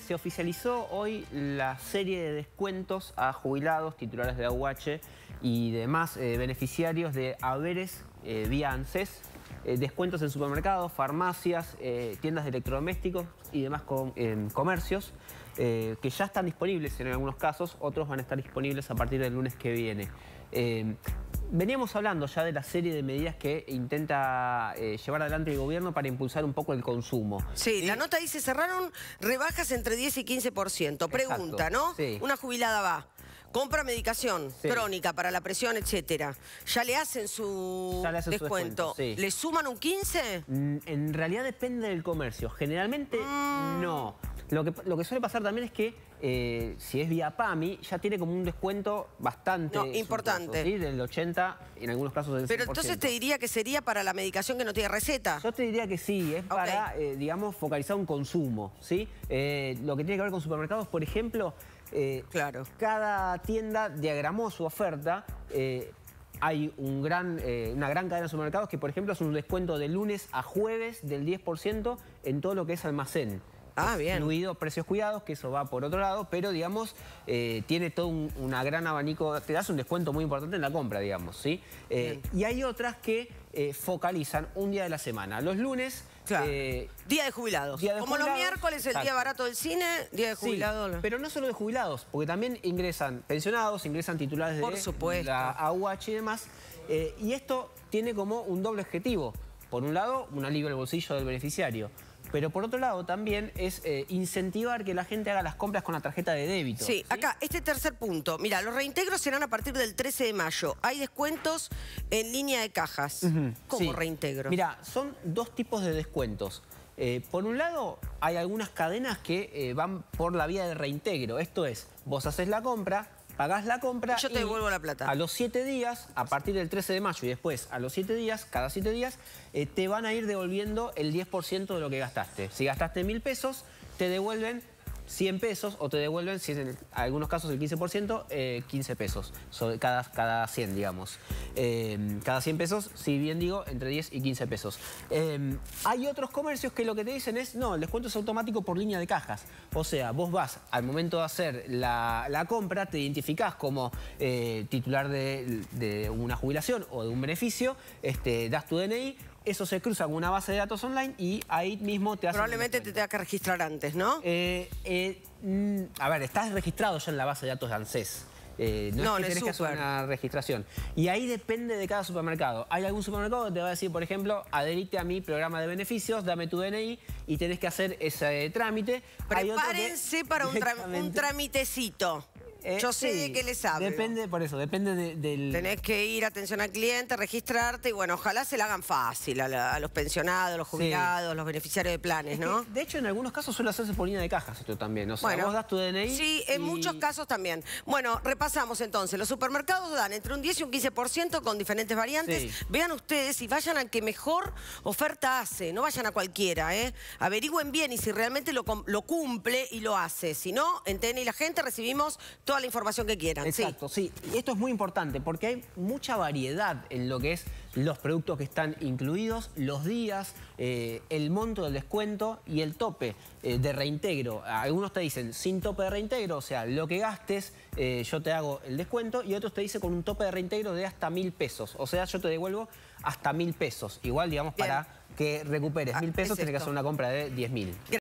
Se oficializó hoy la serie de descuentos a jubilados, titulares de aguache y demás eh, beneficiarios de haberes eh, vía ANSES, eh, descuentos en supermercados, farmacias, tiendas de electrodomésticos y demás comercios, que ya están disponibles en algunos casos, otros van a estar disponibles a partir del lunes que viene. Veníamos hablando ya de la serie de medidas que intenta eh, llevar adelante el gobierno para impulsar un poco el consumo. Sí, la nota dice cerraron rebajas entre 10 y 15%. Pregunta, ¿no? Una jubilada va. Compra medicación crónica para la presión, etcétera. ¿Ya le hacen su descuento? ¿Le suman un 15? Mm, en realidad depende del comercio. Generalmente mm. no. Lo que, suele pasar también es que eh, si es vía PAMI, ya tiene como un descuento bastante... No, importante. ¿sí? Del 80, en algunos casos del Pero entonces te diría que sería para la medicación que no tiene receta. Yo te diría que sí, es para, eh, digamos, focalizar un consumo, ¿sí? Eh, lo que tiene que ver con supermercados, por ejemplo, claro. cada tienda diagramó su oferta hay un gran, una gran cadena de supermercados que, por ejemplo, hace un descuento de lunes a jueves del 10% en todo lo que es almacén. Ah, bien. precios cuidados, que eso va por otro lado, pero digamos, eh, tiene todo un una gran abanico, te das un descuento muy importante en la compra, digamos, ¿sí? Eh, y hay otras que eh, focalizan un día de la semana. Los lunes... día de jubilados. Como los miércoles, el día barato del cine, día de jubilados. pero no solo de jubilados, porque también ingresan pensionados, ingresan titulares de la AUH y demás. y esto tiene como un doble objetivo. Por un lado, un alivio al bolsillo del beneficiario pero por otro lado también es eh, incentivar que la gente haga las compras con la tarjeta de débito. Sí, acá, este tercer punto. Mira, los reintegros serán a partir del 13 de mayo. Hay descuentos en línea de cajas. ¿Cómo reintegro? Mira, son dos tipos de descuentos. Eh, por un lado, hay algunas cadenas que eh, van por la vía del reintegro. Esto es, vos haces la compra, hagas la compra. Yo te devuelvo la plata. A los 7 días, a partir del 13 de mayo y después a los 7 días, cada 7 días, eh, te van a ir devolviendo el 10% de lo que gastaste. Si gastaste mil pesos, te devuelven 100 pesos o te devuelven, si en algunos casos el 15%, 15 eh, pesos sobre cada, cada 100, digamos. Em, cada 100 pesos, si bien digo, entre 10 y 15 pesos. Em, hay otros comercios que lo que te dicen es, no, el descuento es automático por línea de cajas. O sea, vos vas al momento de hacer la, compra, te identificás como eh, titular de, una jubilación o de un beneficio, este, das tu DNI, eso se cruza con una base de datos online y ahí mismo te hace... Probablemente te tenga que registrar antes, ¿no? Eh, eh, mm, a ver, estás registrado ya en la base de datos de ANSES. Eh, no, no, hacer una registración. Y ahí depende de cada supermercado. Hay algún supermercado que te va a decir, por ejemplo, adherite a mi programa de beneficios, dame tu DNI y tenés que hacer ese trámite. Prepárense para un, un trámitecito. Eh, Yo sé de qué les hablo. Depende, por eso, depende del... Tenés que ir, a atención al cliente, registrarte y bueno, ojalá se la hagan fácil a, los pensionados, los jubilados, los beneficiarios de planes, ¿no? de hecho, en algunos casos suele hacerse por línea de cajas esto también, o sea, vos das tu DNI Sí, en muchos casos también. Bueno, repasamos entonces, los supermercados dan entre un 10 y un 15% con diferentes variantes. Vean ustedes y vayan al que mejor oferta hace, no vayan a cualquiera, ¿eh? Averigüen bien y si realmente lo, lo cumple y lo hace. Si no, en TN y la gente recibimos toda la información que quieran. Exacto, sí. Esto es muy importante porque hay mucha variedad en lo que es los productos que están incluidos, los días, eh, el monto del descuento y el tope eh, de reintegro. Algunos te dicen sin tope de reintegro, o sea, lo que gastes eh, yo te hago el descuento y otros te dicen con un tope de reintegro de hasta mil pesos. O sea, yo te devuelvo hasta mil pesos. Igual, digamos, para que recuperes ah, mil pesos, tienes que hacer una compra de diez mil.